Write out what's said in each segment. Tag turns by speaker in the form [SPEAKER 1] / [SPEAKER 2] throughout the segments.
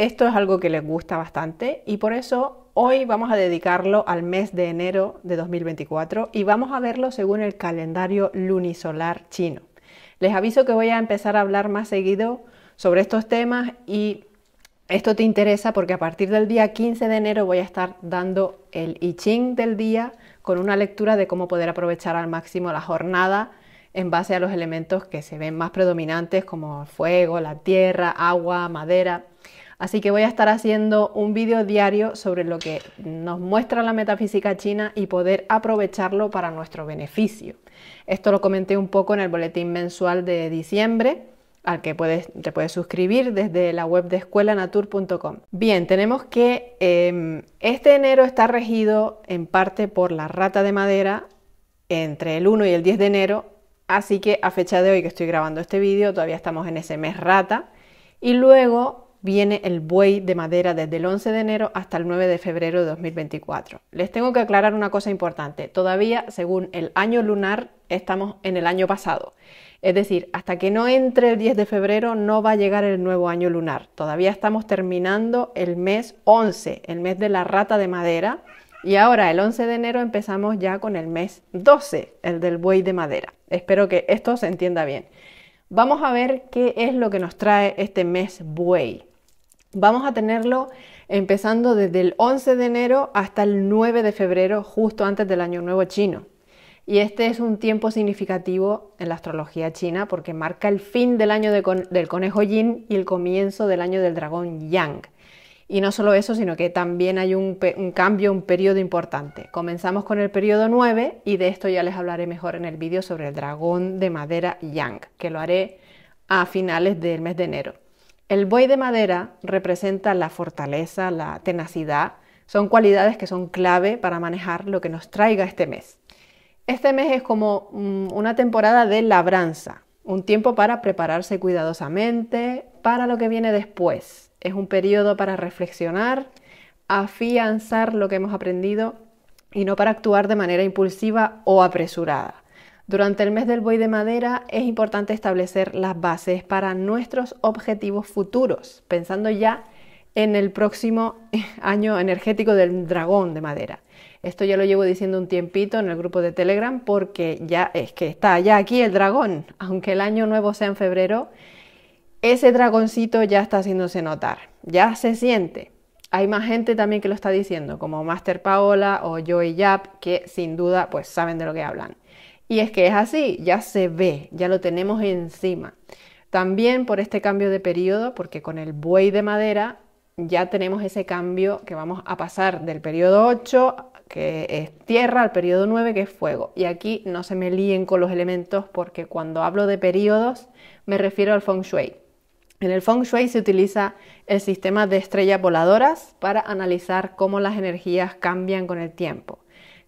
[SPEAKER 1] Esto es algo que les gusta bastante y por eso hoy vamos a dedicarlo al mes de enero de 2024 y vamos a verlo según el calendario lunisolar chino. Les aviso que voy a empezar a hablar más seguido sobre estos temas y esto te interesa porque a partir del día 15 de enero voy a estar dando el I Ching del día con una lectura de cómo poder aprovechar al máximo la jornada en base a los elementos que se ven más predominantes como el fuego, la tierra, agua, madera. Así que voy a estar haciendo un vídeo diario sobre lo que nos muestra la metafísica china y poder aprovecharlo para nuestro beneficio. Esto lo comenté un poco en el boletín mensual de diciembre, al que puedes, te puedes suscribir desde la web de escuelanatur.com. Bien, tenemos que em, este enero está regido en parte por la rata de madera entre el 1 y el 10 de enero, así que a fecha de hoy que estoy grabando este vídeo todavía estamos en ese mes rata y luego viene el buey de madera desde el 11 de enero hasta el 9 de febrero de 2024. Les tengo que aclarar una cosa importante. Todavía, según el año lunar, estamos en el año pasado. Es decir, hasta que no entre el 10 de febrero no va a llegar el nuevo año lunar. Todavía estamos terminando el mes 11, el mes de la rata de madera. Y ahora el 11 de enero empezamos ya con el mes 12, el del buey de madera. Espero que esto se entienda bien. Vamos a ver qué es lo que nos trae este mes buey. Vamos a tenerlo empezando desde el 11 de enero hasta el 9 de febrero, justo antes del Año Nuevo chino. Y este es un tiempo significativo en la astrología china porque marca el fin del año del conejo yin y el comienzo del año del dragón yang. Y no solo eso, sino que también hay un, cambio, un periodo importante. Comenzamos con el periodo 9 y de esto ya les hablaré mejor en el vídeo sobre el dragón de madera Yang, que lo haré a finales del mes de enero. El buey de madera representa la fortaleza, la tenacidad, son cualidades que son clave para manejar lo que nos traiga este mes. Este mes es como mm, una temporada de labranza, un tiempo para prepararse cuidadosamente para lo que viene después. Es un periodo para reflexionar, afianzar lo que hemos aprendido y no para actuar de manera impulsiva o apresurada. Durante el mes del buey de madera es importante establecer las bases para nuestros objetivos futuros, pensando ya en el próximo año energético del dragón de madera. Esto ya lo llevo diciendo un tiempito en el grupo de Telegram porque ya es que está ya aquí el dragón, aunque el año nuevo sea en febrero, ese dragoncito ya está haciéndose notar, ya se siente. Hay más gente también que lo está diciendo, como Master Paola o Joey Yap, que sin duda pues saben de lo que hablan. Y es que es así, ya se ve, ya lo tenemos encima. También por este cambio de periodo, porque con el buey de madera ya tenemos ese cambio que vamos a pasar del periodo 8, que es tierra, al periodo 9, que es fuego. Y aquí no se me líen con los elementos porque cuando hablo de periodos me refiero al feng shui. En el feng shui se utiliza el sistema de estrellas voladoras para analizar cómo las energías cambian con el tiempo.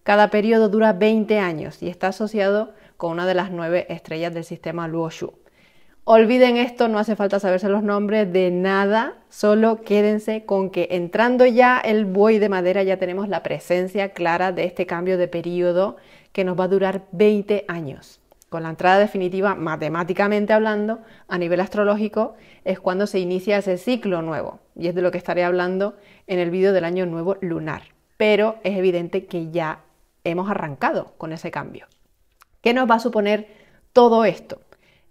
[SPEAKER 1] Cada periodo dura 20 años y está asociado con una de las nueve estrellas del sistema Luo Shu. Olviden esto, no hace falta saberse los nombres de nada, solo quédense con que entrando ya el buey de madera ya tenemos la presencia clara de este cambio de periodo que nos va a durar 20 años. Con la entrada definitiva, matemáticamente hablando, a nivel astrológico, es cuando se inicia ese ciclo nuevo y es de lo que estaré hablando en el vídeo del año nuevo lunar. Pero es evidente que ya hemos arrancado con ese cambio. ¿Qué nos va a suponer todo esto?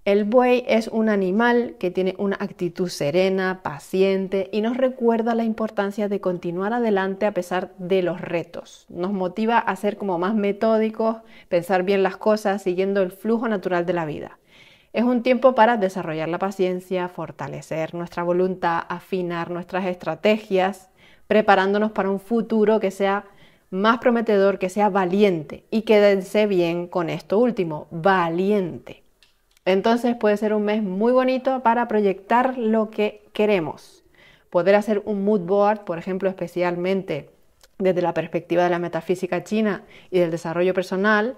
[SPEAKER 1] El buey es un animal que tiene una actitud serena, paciente y nos recuerda la importancia de continuar adelante a pesar de los retos. Nos motiva a ser como más metódicos, pensar bien las cosas, siguiendo el flujo natural de la vida. Es un tiempo para desarrollar la paciencia, fortalecer nuestra voluntad, afinar nuestras estrategias, preparándonos para un futuro que sea más prometedor, que sea valiente. Y quédense bien con esto último, valiente. Entonces puede ser un mes muy bonito para proyectar lo que queremos. Poder hacer un mood board, por ejemplo, especialmente desde la perspectiva de la metafísica china y del desarrollo personal,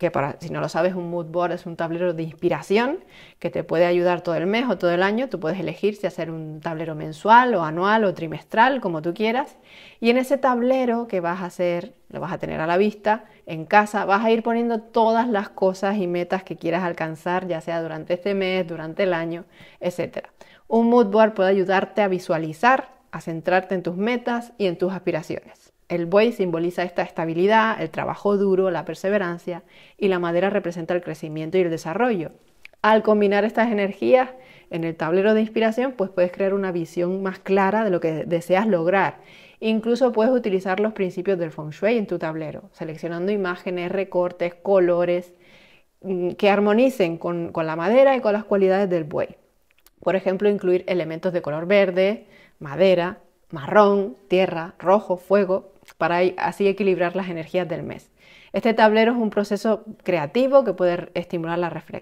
[SPEAKER 1] que para, si no lo sabes, un mood board es un tablero de inspiración que te puede ayudar todo el mes o todo el año. Tú puedes elegir si hacer un tablero mensual o anual o trimestral, como tú quieras. Y en ese tablero que vas a hacer, lo vas a tener a la vista, en casa, vas a ir poniendo todas las cosas y metas que quieras alcanzar, ya sea durante este mes, durante el año, etc. Un mood board puede ayudarte a visualizar, a centrarte en tus metas y en tus aspiraciones. El buey simboliza esta estabilidad, el trabajo duro, la perseverancia y la madera representa el crecimiento y el desarrollo. Al combinar estas energías en el tablero de inspiración, pues puedes crear una visión más clara de lo que deseas lograr. Incluso puedes utilizar los principios del feng shui en tu tablero, seleccionando imágenes, recortes, colores mm, que armonicen con, con la madera y con las cualidades del buey. Por ejemplo, incluir elementos de color verde, madera, marrón, tierra, rojo, fuego, para así equilibrar las energías del mes. Este tablero es un proceso creativo que puede estimular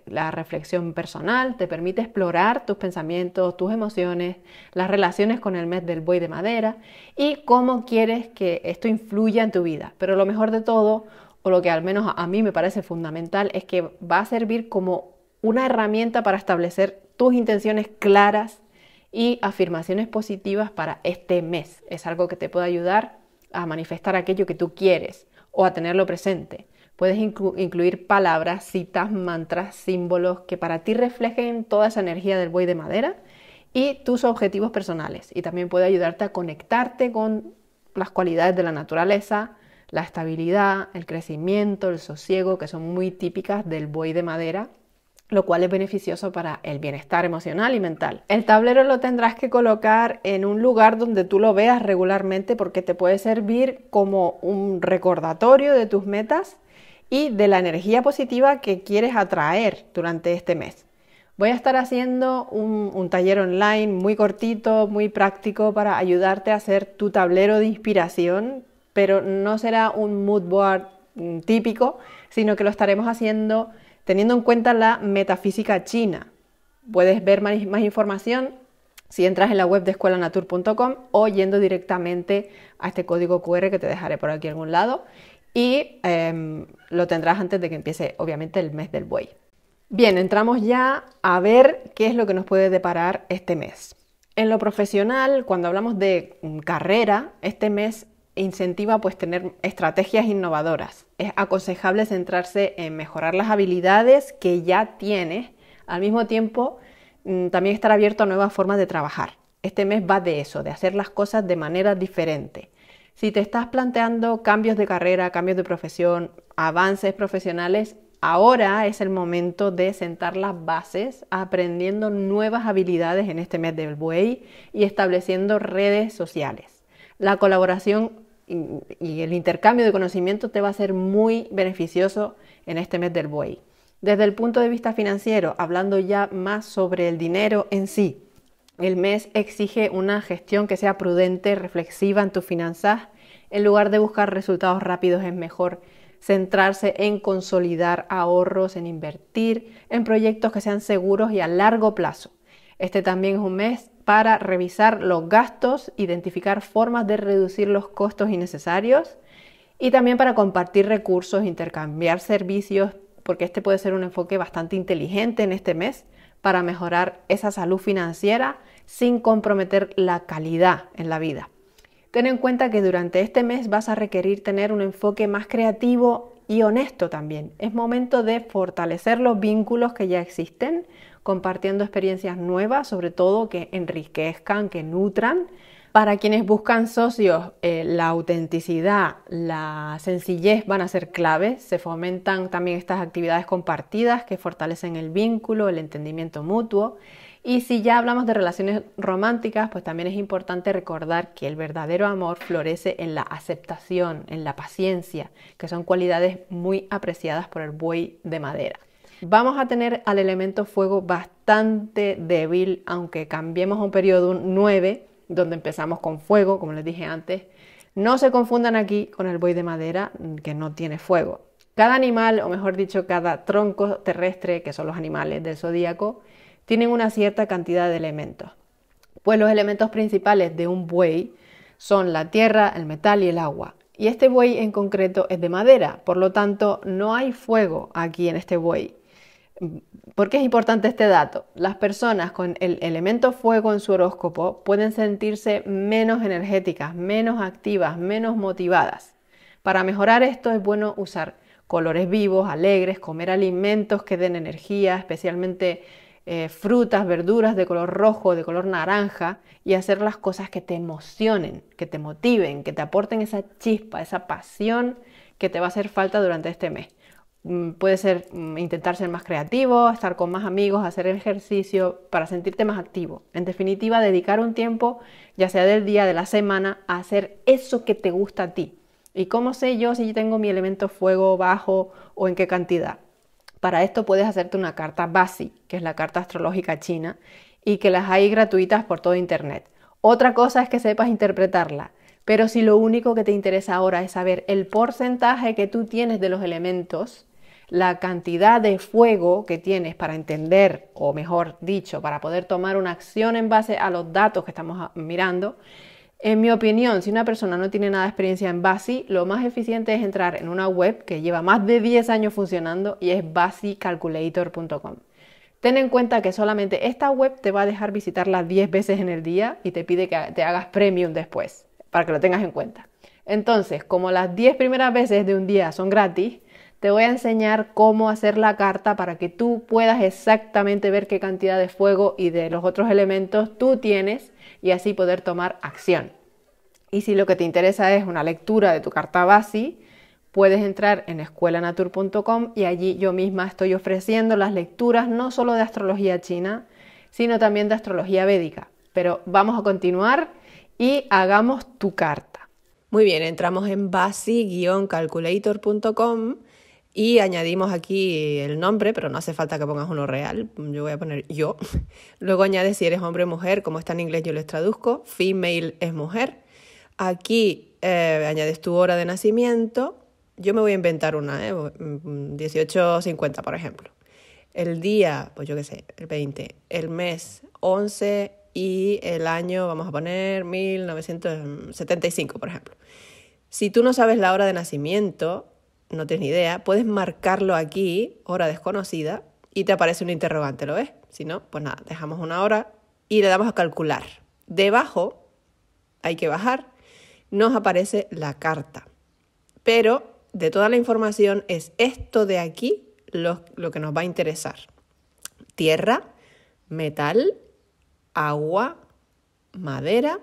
[SPEAKER 1] la, reflexión personal, te permite explorar tus pensamientos, tus emociones, las relaciones con el mes del buey de madera y cómo quieres que esto influya en tu vida. Pero lo mejor de todo, o lo que al menos a mí me parece fundamental, es que va a servir como una herramienta para establecer tus intenciones claras y afirmaciones positivas para este mes. Es algo que te puede ayudar a manifestar aquello que tú quieres o a tenerlo presente. Puedes incluir palabras, citas, mantras, símbolos que para ti reflejen toda esa energía del buey de madera y tus objetivos personales. Y también puede ayudarte a conectarte con las cualidades de la naturaleza, la estabilidad, el crecimiento, el sosiego, que son muy típicas del buey de madera lo cual es beneficioso para el bienestar emocional y mental. El tablero lo tendrás que colocar en un lugar donde tú lo veas regularmente porque te puede servir como un recordatorio de tus metas y de la energía positiva que quieres atraer durante este mes. Voy a estar haciendo un, taller online muy cortito, muy práctico para ayudarte a hacer tu tablero de inspiración, pero no será un mood board mm, típico, sino que lo estaremos haciendo teniendo en cuenta la metafísica china. Puedes ver más, información si entras en la web de escuelanatur.com o yendo directamente a este código QR que te dejaré por aquí algún lado y em, lo tendrás antes de que empiece obviamente el mes del buey. Bien, entramos ya a ver qué es lo que nos puede deparar este mes. En lo profesional, cuando hablamos de mm, carrera, este mes incentiva pues tener estrategias innovadoras. Es aconsejable centrarse en mejorar las habilidades que ya tienes, al mismo tiempo mm, también estar abierto a nuevas formas de trabajar. Este mes va de eso, de hacer las cosas de manera diferente. Si te estás planteando cambios de carrera, cambios de profesión, avances profesionales, ahora es el momento de sentar las bases aprendiendo nuevas habilidades en este mes del buey y estableciendo redes sociales. La colaboración y, el intercambio de conocimiento te va a ser muy beneficioso en este mes del buey. Desde el punto de vista financiero, hablando ya más sobre el dinero en sí, el mes exige una gestión que sea prudente, reflexiva en tus finanzas. En lugar de buscar resultados rápidos, es mejor centrarse en consolidar ahorros, en invertir en proyectos que sean seguros y a largo plazo. Este también es un mes para revisar los gastos, identificar formas de reducir los costos innecesarios y también para compartir recursos, intercambiar servicios, porque este puede ser un enfoque bastante inteligente en este mes para mejorar esa salud financiera sin comprometer la calidad en la vida. Ten en cuenta que durante este mes vas a requerir tener un enfoque más creativo y honesto también. Es momento de fortalecer los vínculos que ya existen, compartiendo experiencias nuevas, sobre todo que enriquezcan, que nutran. Para quienes buscan socios, eh, la autenticidad, la sencillez van a ser clave. Se fomentan también estas actividades compartidas que fortalecen el vínculo, el entendimiento mutuo. Y si ya hablamos de relaciones románticas, pues también es importante recordar que el verdadero amor florece en la aceptación, en la paciencia, que son cualidades muy apreciadas por el buey de madera. Vamos a tener al elemento fuego bastante débil, aunque cambiemos a un periodo 9, donde empezamos con fuego, como les dije antes. No se confundan aquí con el buey de madera, mm, que no tiene fuego. Cada animal, o mejor dicho, cada tronco terrestre, que son los animales del zodíaco, tienen una cierta cantidad de elementos. Pues los elementos principales de un buey son la tierra, el metal y el agua. Y este buey en concreto es de madera, por lo tanto no hay fuego aquí en este buey. ¿Por qué es importante este dato? Las personas con el elemento fuego en su horóscopo pueden sentirse menos energéticas, menos activas, menos motivadas. Para mejorar esto es bueno usar colores vivos, alegres, comer alimentos que den energía, especialmente eh, frutas, verduras de color rojo, de color naranja, y hacer las cosas que te emocionen, que te motiven, que te aporten esa chispa, esa pasión que te va a hacer falta durante este mes. Mm, puede ser mm, intentar ser más creativo, estar con más amigos, hacer ejercicio para sentirte más activo. En definitiva, dedicar un tiempo, ya sea del día, de la semana, a hacer eso que te gusta a ti. ¿Y cómo sé yo si tengo mi elemento fuego bajo o en qué cantidad? Para esto puedes hacerte una carta BASI, que es la carta astrológica china, y que las hay gratuitas por todo Internet. Otra cosa es que sepas interpretarla. Pero si lo único que te interesa ahora es saber el porcentaje que tú tienes de los elementos, la cantidad de fuego que tienes para entender, o mejor dicho, para poder tomar una acción en base a los datos que estamos ah, mirando, en mi opinión, si una persona no tiene nada de experiencia en BASI, lo más eficiente es entrar en una web que lleva más de 10 años funcionando y es basicalculator.com. Ten en cuenta que solamente esta web te va a dejar visitarla 10 veces en el día y te pide que te hagas premium después, para que lo tengas en cuenta. Entonces, como las 10 primeras veces de un día son gratis, te voy a enseñar cómo hacer la carta para que tú puedas exactamente ver qué cantidad de fuego y de los otros elementos tú tienes y así poder tomar acción. Y si lo que te interesa es una lectura de tu carta BASI, puedes entrar en escuelanatur.com y allí yo misma estoy ofreciendo las lecturas no solo de astrología china, sino también de astrología védica. Pero vamos a continuar y hagamos tu carta. Muy bien, entramos en basi-calculator.com y añadimos aquí el nombre, pero no hace falta que pongas uno real, yo voy a poner yo. Luego añades si eres hombre o mujer, como está en inglés yo les traduzco, female es mujer. Aquí eh, añades tu hora de nacimiento, yo me voy a inventar una, eh, 18.50 mm, por ejemplo. El día, pues yo qué sé, el 20, el mes 11 y el año vamos a poner 1975 por ejemplo. Si tú no sabes la hora de nacimiento, no tienes ni idea, puedes marcarlo aquí, hora desconocida, y te aparece un interrogante, ¿lo ves? Si no, pues nada, dejamos una hora y le damos a calcular. Debajo, hay que bajar, nos aparece la carta. Pero de toda la información es esto de aquí lo, lo que nos va a interesar. Tierra, metal, agua, madera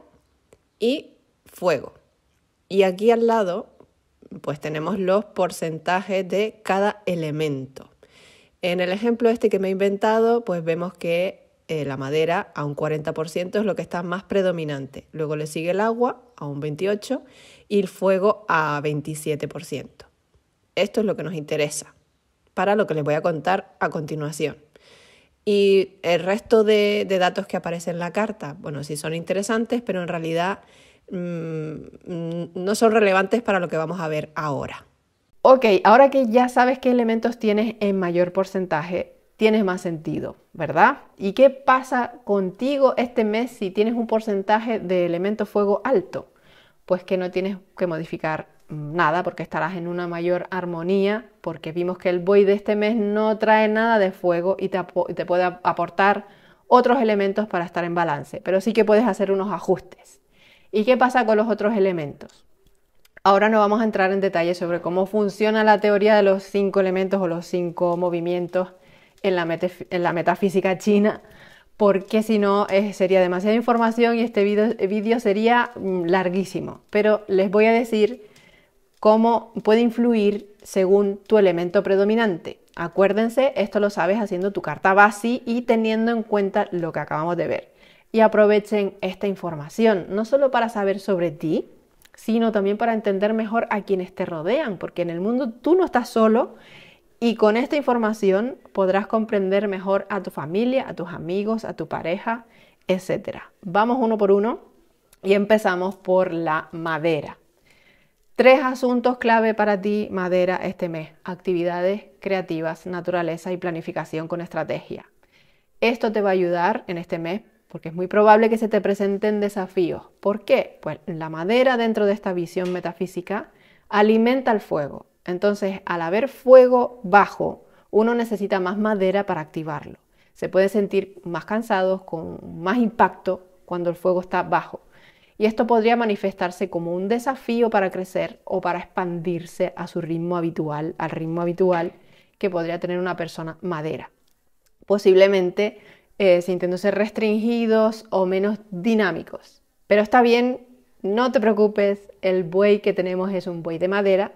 [SPEAKER 1] y fuego. Y aquí al lado pues tenemos los porcentajes de cada elemento. En el ejemplo este que me he inventado, pues vemos que eh, la madera a un 40% es lo que está más predominante. Luego le sigue el agua a un 28% y el fuego a 27%. Esto es lo que nos interesa para lo que les voy a contar a continuación. Y el resto de, de datos que aparecen en la carta, bueno, sí son interesantes, pero en realidad Mm, mm, no son relevantes para lo que vamos a ver ahora. Ok, ahora que ya sabes qué elementos tienes en mayor porcentaje, tienes más sentido, ¿verdad? ¿Y qué pasa contigo este mes si tienes un porcentaje de elemento fuego alto? Pues que no tienes que modificar nada porque estarás en una mayor armonía, porque vimos que el boy de este mes no trae nada de fuego y te, puede aportar otros elementos para estar en balance, pero sí que puedes hacer unos ajustes. ¿Y qué pasa con los otros elementos? Ahora no vamos a entrar en detalle sobre cómo funciona la teoría de los cinco elementos o los cinco movimientos en la, metafísica china, porque si no eh, sería demasiada información y este vídeo sería mm, larguísimo. Pero les voy a decir cómo puede influir según tu elemento predominante. Acuérdense, esto lo sabes haciendo tu carta base y teniendo en cuenta lo que acabamos de ver y aprovechen esta información, no solo para saber sobre ti, sino también para entender mejor a quienes te rodean, porque en el mundo tú no estás solo y con esta información podrás comprender mejor a tu familia, a tus amigos, a tu pareja, etc. Vamos uno por uno y empezamos por la madera. Tres asuntos clave para ti, madera, este mes. Actividades creativas, naturaleza y planificación con estrategia. Esto te va a ayudar en este mes porque es muy probable que se te presenten desafíos. ¿Por qué? Pues la madera dentro de esta visión metafísica alimenta el fuego. Entonces, al haber fuego bajo, uno necesita más madera para activarlo. Se puede sentir más cansados, con más impacto cuando el fuego está bajo. Y esto podría manifestarse como un desafío para crecer o para expandirse a su ritmo habitual, al ritmo habitual que podría tener una persona madera. Posiblemente eh, sintiéndose restringidos o menos dinámicos. Pero está bien, no te preocupes, el buey que tenemos es un buey de madera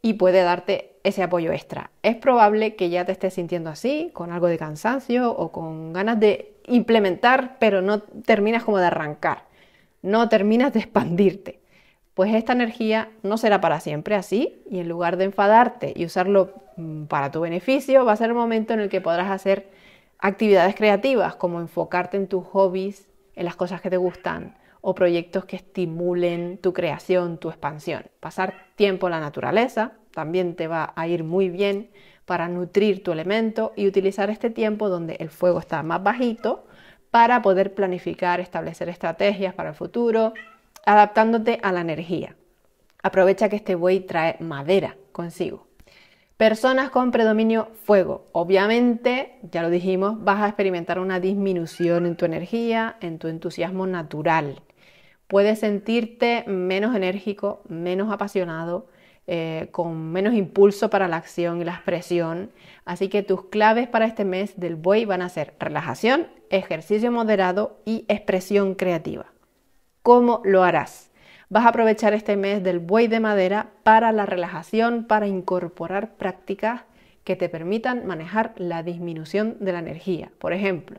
[SPEAKER 1] y puede darte ese apoyo extra. Es probable que ya te estés sintiendo así, con algo de cansancio o con ganas de implementar, pero no terminas como de arrancar, no terminas de expandirte. Pues esta energía no será para siempre así y en lugar de enfadarte y usarlo mm, para tu beneficio, va a ser el momento en el que podrás hacer actividades creativas, como enfocarte en tus hobbies, en las cosas que te gustan o proyectos que estimulen tu creación, tu expansión. Pasar tiempo en la naturaleza también te va a ir muy bien para nutrir tu elemento y utilizar este tiempo donde el fuego está más bajito para poder planificar, establecer estrategias para el futuro, adaptándote a la energía. Aprovecha que este buey trae madera consigo Personas con predominio fuego. Obviamente, ya lo dijimos, vas a experimentar una disminución en tu energía, en tu entusiasmo natural. Puedes sentirte menos enérgico, menos apasionado, eh, con menos impulso para la acción y la expresión. Así que tus claves para este mes del buey van a ser relajación, ejercicio moderado y expresión creativa. ¿Cómo lo harás? Vas a aprovechar este mes del buey de madera para la relajación, para incorporar prácticas que te permitan manejar la disminución de la energía. Por ejemplo,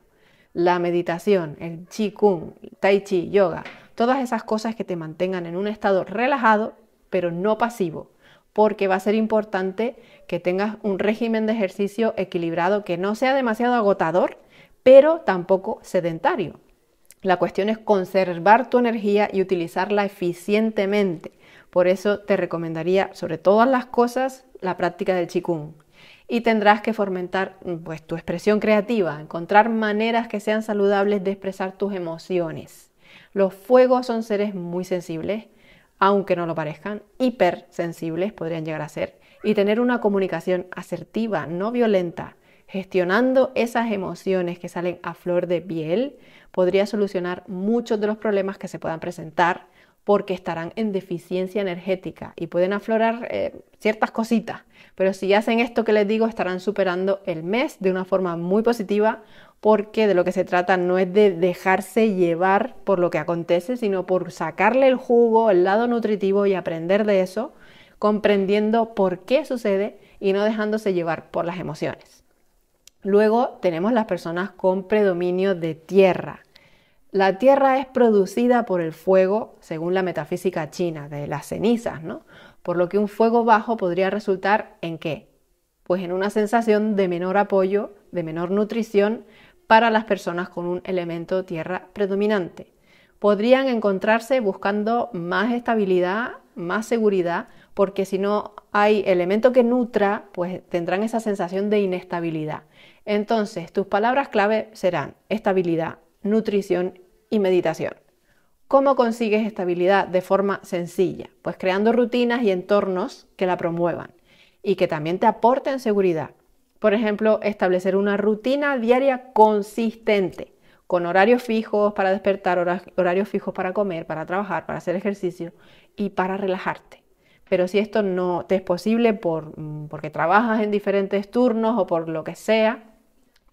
[SPEAKER 1] la meditación, el chi kung, tai chi, yoga, todas esas cosas que te mantengan en un estado relajado, pero no pasivo, porque va a ser importante que tengas un régimen de ejercicio equilibrado que no sea demasiado agotador, pero tampoco sedentario, la cuestión es conservar tu energía y utilizarla eficientemente. Por eso te recomendaría sobre todas las cosas la práctica del chikung. Y tendrás que fomentar mm, pues, tu expresión creativa, encontrar maneras que sean saludables de expresar tus emociones. Los fuegos son seres muy sensibles, aunque no lo parezcan, hipersensibles podrían llegar a ser, y tener una comunicación asertiva, no violenta, gestionando esas emociones que salen a flor de piel, podría solucionar muchos de los problemas que se puedan presentar porque estarán en deficiencia energética y pueden aflorar eh, ciertas cositas. Pero si hacen esto que les digo, estarán superando el mes de una forma muy positiva porque de lo que se trata no es de dejarse llevar por lo que acontece, sino por sacarle el jugo, el lado nutritivo y aprender de eso, comprendiendo por qué sucede y no dejándose llevar por las emociones. Luego tenemos las personas con predominio de tierra. La tierra es producida por el fuego, según la metafísica china, de las cenizas, ¿no? Por lo que un fuego bajo podría resultar en qué? Pues en una sensación de menor apoyo, de menor nutrición para las personas con un elemento tierra predominante. Podrían encontrarse buscando más estabilidad, más seguridad, porque si no hay elemento que nutra, pues tendrán esa sensación de inestabilidad. Entonces, tus palabras clave serán estabilidad, nutrición y meditación. ¿Cómo consigues estabilidad de forma sencilla? Pues creando rutinas y entornos que la promuevan y que también te aporten seguridad. Por ejemplo, establecer una rutina diaria consistente, con horarios fijos para despertar, horarios fijos para comer, para trabajar, para hacer ejercicio y para relajarte pero si esto no te es posible por, mm, porque trabajas en diferentes turnos o por lo que sea,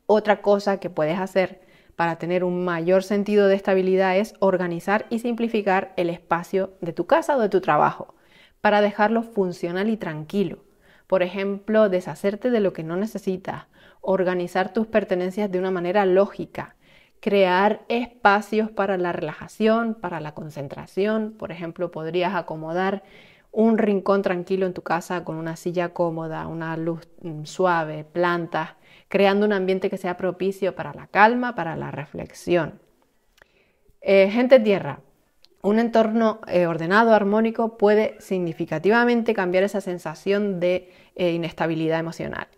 [SPEAKER 1] otra cosa que puedes hacer para tener un mayor sentido de estabilidad es organizar y simplificar el espacio de tu casa o de tu trabajo para dejarlo funcional y tranquilo. Por ejemplo, deshacerte de lo que no necesitas, organizar tus pertenencias de una manera lógica, crear espacios para la relajación, para la concentración. Por ejemplo, podrías acomodar un rincón tranquilo en tu casa con una silla cómoda, una luz mm, suave, plantas, creando un ambiente que sea propicio para la calma, para la reflexión. Eh, gente tierra, un entorno eh, ordenado, armónico, puede significativamente cambiar esa sensación de eh, inestabilidad emocional.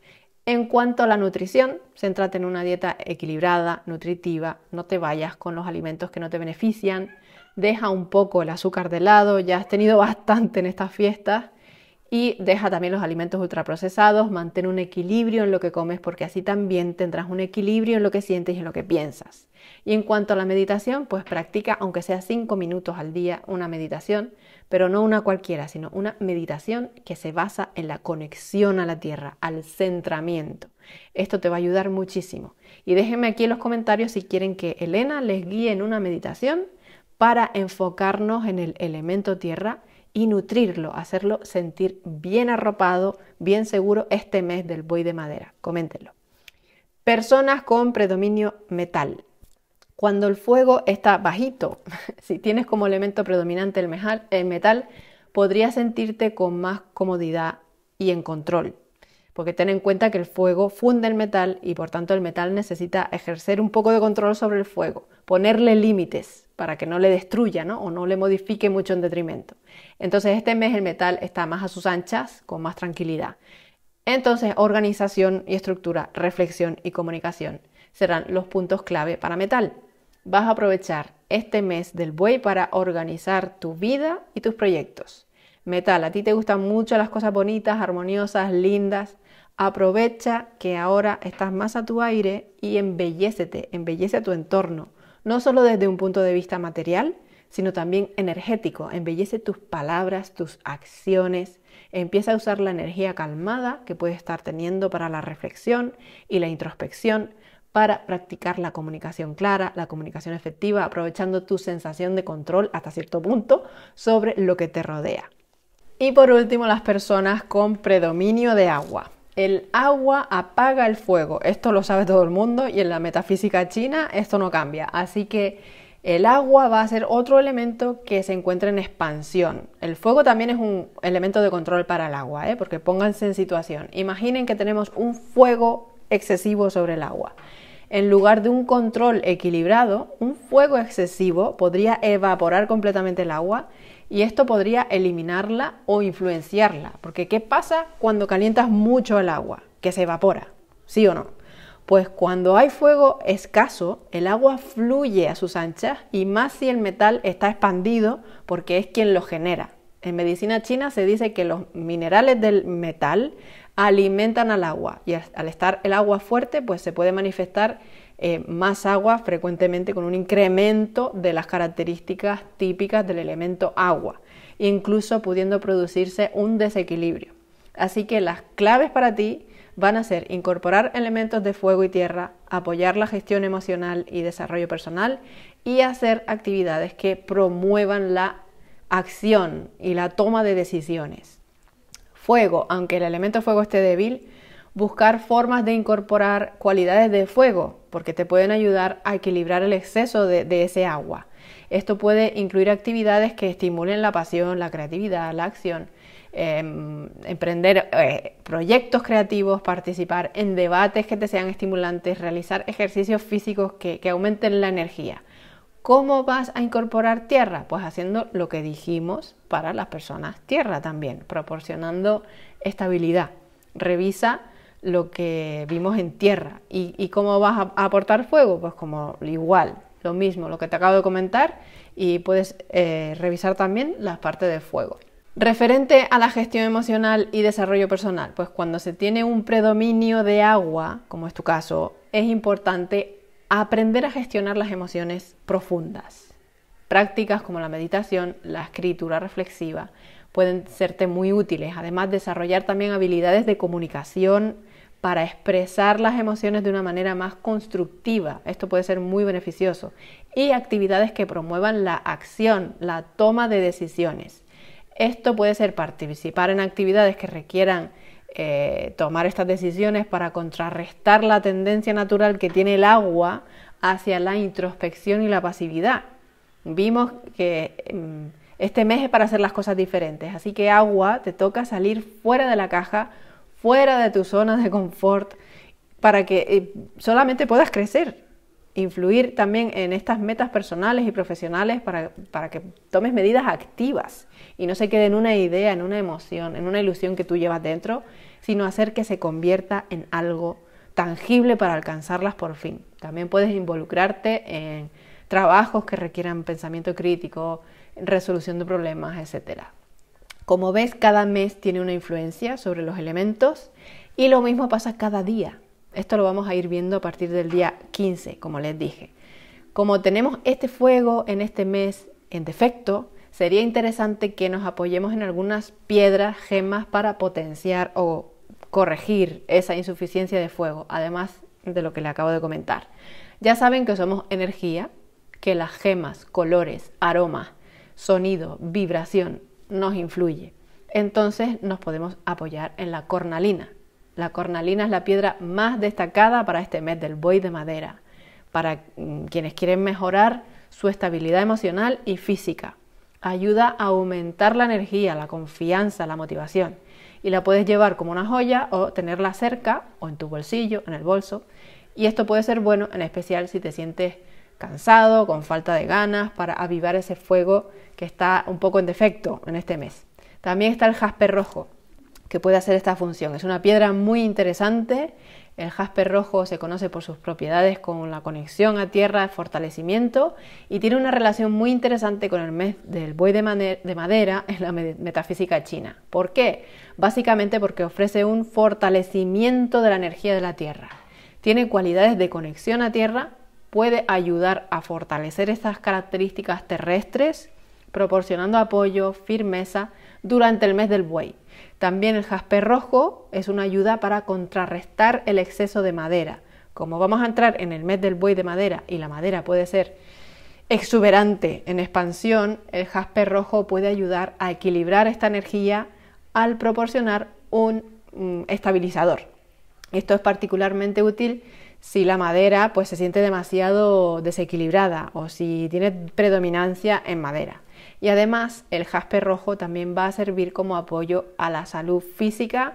[SPEAKER 1] En cuanto a la nutrición, céntrate en una dieta equilibrada, nutritiva, no te vayas con los alimentos que no te benefician, deja un poco el azúcar de lado, ya has tenido bastante en estas fiestas y deja también los alimentos ultraprocesados, mantén un equilibrio en lo que comes porque así también tendrás un equilibrio en lo que sientes y en lo que piensas. Y en cuanto a la meditación, pues practica aunque sea cinco minutos al día una meditación, pero no una cualquiera, sino una meditación que se basa en la conexión a la tierra, al centramiento. Esto te va a ayudar muchísimo. Y déjenme aquí en los comentarios si quieren que Elena les guíe en una meditación para enfocarnos en el elemento tierra y nutrirlo, hacerlo sentir bien arropado, bien seguro este mes del buey de madera. Coméntenlo. Personas con predominio metal. Cuando el fuego está bajito, si tienes como elemento predominante el metal, podrías sentirte con más comodidad y en control porque ten en cuenta que el fuego funde el metal y por tanto el metal necesita ejercer un poco de control sobre el fuego, ponerle límites para que no le destruya o no le modifique mucho en detrimento. Entonces este mes el metal está más a sus anchas, con más tranquilidad. Entonces organización y estructura, reflexión y comunicación serán los puntos clave para metal. Vas a aprovechar este mes del buey para organizar tu vida y tus proyectos. Metal, a ti te gustan mucho las cosas bonitas, armoniosas, lindas. Aprovecha que ahora estás más a tu aire y embellecete, embellece a tu entorno, no solo desde un punto de vista material, sino también energético. Embellece tus palabras, tus acciones. Empieza a usar la energía calmada que puedes estar teniendo para la reflexión y la introspección, para practicar la comunicación clara, la comunicación efectiva, aprovechando tu sensación de control hasta cierto punto sobre lo que te rodea. Y por último, las personas con predominio de agua. El agua apaga el fuego. Esto lo sabe todo el mundo y en la metafísica china esto no cambia. Así que el agua va a ser otro elemento que se encuentra en expansión. El fuego también es un elemento de control para el agua, ¿eh? porque pónganse en situación. Imaginen que tenemos un fuego excesivo sobre el agua. En lugar de un control equilibrado, un fuego excesivo podría evaporar completamente el agua y esto podría eliminarla o influenciarla, porque ¿qué pasa cuando calientas mucho el agua? Que se evapora, ¿sí o no? Pues cuando hay fuego escaso, el agua fluye a sus anchas y más si el metal está expandido porque es quien lo genera. En medicina china se dice que los minerales del metal alimentan al agua y al estar el agua fuerte pues se puede manifestar eh, más agua frecuentemente con un incremento de las características típicas del elemento agua, incluso pudiendo producirse un desequilibrio. Así que las claves para ti van a ser incorporar elementos de fuego y tierra, apoyar la gestión emocional y desarrollo personal y hacer actividades que promuevan la acción y la toma de decisiones. Fuego, aunque el elemento fuego esté débil, buscar formas de incorporar cualidades de fuego, porque te pueden ayudar a equilibrar el exceso de, ese agua. Esto puede incluir actividades que estimulen la pasión, la creatividad, la acción, em, emprender eh, proyectos creativos, participar en debates que te sean estimulantes, realizar ejercicios físicos que aumenten la energía. ¿Cómo vas a incorporar tierra? Pues haciendo lo que dijimos para las personas tierra también, proporcionando estabilidad. Revisa lo que vimos en tierra. ¿Y, cómo vas a, aportar fuego? Pues como igual, lo mismo, lo que te acabo de comentar y puedes eh, revisar también las partes de fuego. Referente a la gestión emocional y desarrollo personal, pues cuando se tiene un predominio de agua, como es tu caso, es importante aprender a gestionar las emociones profundas. Prácticas como la meditación, la escritura reflexiva, pueden serte muy útiles. Además, desarrollar también habilidades de comunicación para expresar las emociones de una manera más constructiva. Esto puede ser muy beneficioso. Y actividades que promuevan la acción, la toma de decisiones. Esto puede ser participar en actividades que requieran eh, tomar estas decisiones para contrarrestar la tendencia natural que tiene el agua hacia la introspección y la pasividad. Vimos que mm, este mes es para hacer las cosas diferentes, así que agua te toca salir fuera de la caja fuera de tu zona de confort para que eh, solamente puedas crecer, influir también en estas metas personales y profesionales para, que tomes medidas activas y no se quede en una idea, en una emoción, en una ilusión que tú llevas dentro, sino hacer que se convierta en algo tangible para alcanzarlas por fin. También puedes involucrarte en trabajos que requieran pensamiento crítico, resolución de problemas, etcétera. Como ves, cada mes tiene una influencia sobre los elementos y lo mismo pasa cada día. Esto lo vamos a ir viendo a partir del día 15, como les dije. Como tenemos este fuego en este mes en defecto, sería interesante que nos apoyemos en algunas piedras, gemas para potenciar o corregir esa insuficiencia de fuego, además de lo que le acabo de comentar. Ya saben que somos energía, que las gemas, colores, aromas, sonido, vibración nos influye. Entonces nos podemos apoyar en la cornalina. La cornalina es la piedra más destacada para este mes del buey de madera, para mm, quienes quieren mejorar su estabilidad emocional y física. Ayuda a aumentar la energía, la confianza, la motivación. Y la puedes llevar como una joya o tenerla cerca o en tu bolsillo, en el bolso. Y esto puede ser bueno en especial si te sientes cansado, con falta de ganas, para avivar ese fuego que está un poco en defecto en este mes. También está el jaspe rojo, que puede hacer esta función. Es una piedra muy interesante. El jaspe rojo se conoce por sus propiedades con la conexión a tierra, fortalecimiento y tiene una relación muy interesante con el mes del buey de, de madera en la metafísica china. ¿Por qué? Básicamente porque ofrece un fortalecimiento de la energía de la tierra. Tiene cualidades de conexión a tierra puede ayudar a fortalecer estas características terrestres, proporcionando apoyo, firmeza durante el mes del buey. También el jaspe rojo es una ayuda para contrarrestar el exceso de madera. Como vamos a entrar en el mes del buey de madera y la madera puede ser exuberante en expansión, el jaspe rojo puede ayudar a equilibrar esta energía al proporcionar un mm, estabilizador. Esto es particularmente útil si la madera pues se siente demasiado desequilibrada o si tiene predominancia en madera. Y además el jaspe rojo también va a servir como apoyo a la salud física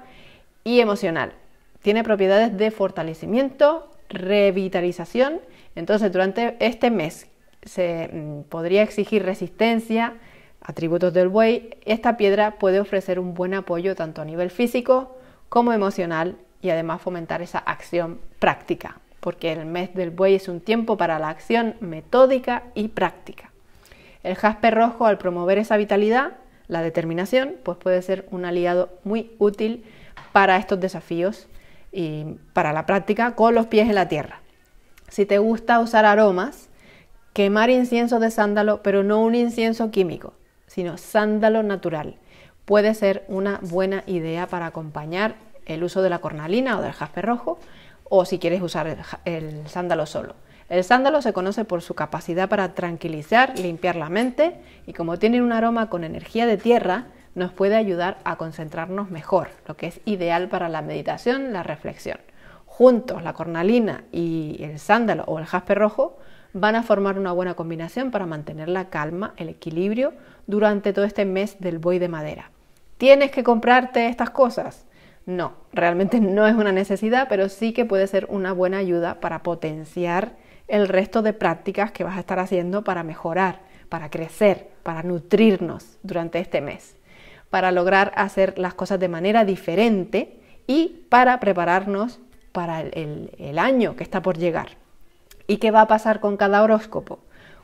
[SPEAKER 1] y emocional. Tiene propiedades de fortalecimiento, revitalización. Entonces durante este mes se mm, podría exigir resistencia, atributos del buey. Esta piedra puede ofrecer un buen apoyo tanto a nivel físico como emocional y además fomentar esa acción práctica, porque el mes del buey es un tiempo para la acción metódica y práctica. El jaspe rojo, al promover esa vitalidad, la determinación, pues puede ser un aliado muy útil para estos desafíos y para la práctica con los pies en la tierra. Si te gusta usar aromas, quemar incienso de sándalo, pero no un incienso químico, sino sándalo natural, puede ser una buena idea para acompañar el uso de la cornalina o del jaspe rojo o si quieres usar el, sándalo solo. El sándalo se conoce por su capacidad para tranquilizar, limpiar la mente y como tiene un aroma con energía de tierra, nos puede ayudar a concentrarnos mejor, lo que es ideal para la meditación, la reflexión. Juntos, la cornalina y el sándalo o el jaspe rojo van a formar una buena combinación para mantener la calma, el equilibrio durante todo este mes del buey de madera. ¿Tienes que comprarte estas cosas? No, realmente no es una necesidad, pero sí que puede ser una buena ayuda para potenciar el resto de prácticas que vas a estar haciendo para mejorar, para crecer, para nutrirnos durante este mes, para lograr hacer las cosas de manera diferente y para prepararnos para el, año que está por llegar. ¿Y qué va a pasar con cada horóscopo?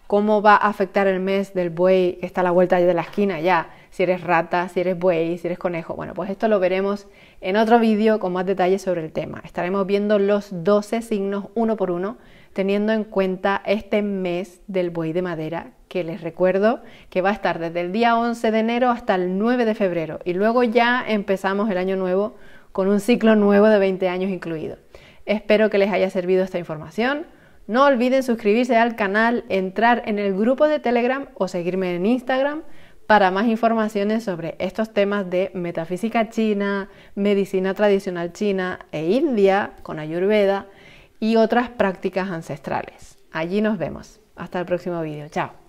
[SPEAKER 1] ¿Cómo va a afectar el mes del buey que está a la vuelta de la esquina ya? si eres rata, si eres buey, si eres conejo. Bueno, pues esto lo veremos en otro vídeo con más detalles sobre el tema. Estaremos viendo los 12 signos uno por uno, teniendo en cuenta este mes del buey de madera, que les recuerdo que va a estar desde el día 11 de enero hasta el 9 de febrero. Y luego ya empezamos el año nuevo con un ciclo nuevo de 20 años incluido. Espero que les haya servido esta información. No olviden suscribirse al canal, entrar en el grupo de Telegram o seguirme en Instagram para más informaciones sobre estos temas de metafísica china, medicina tradicional china e india con ayurveda y otras prácticas ancestrales. Allí nos vemos. Hasta el próximo vídeo. Chao.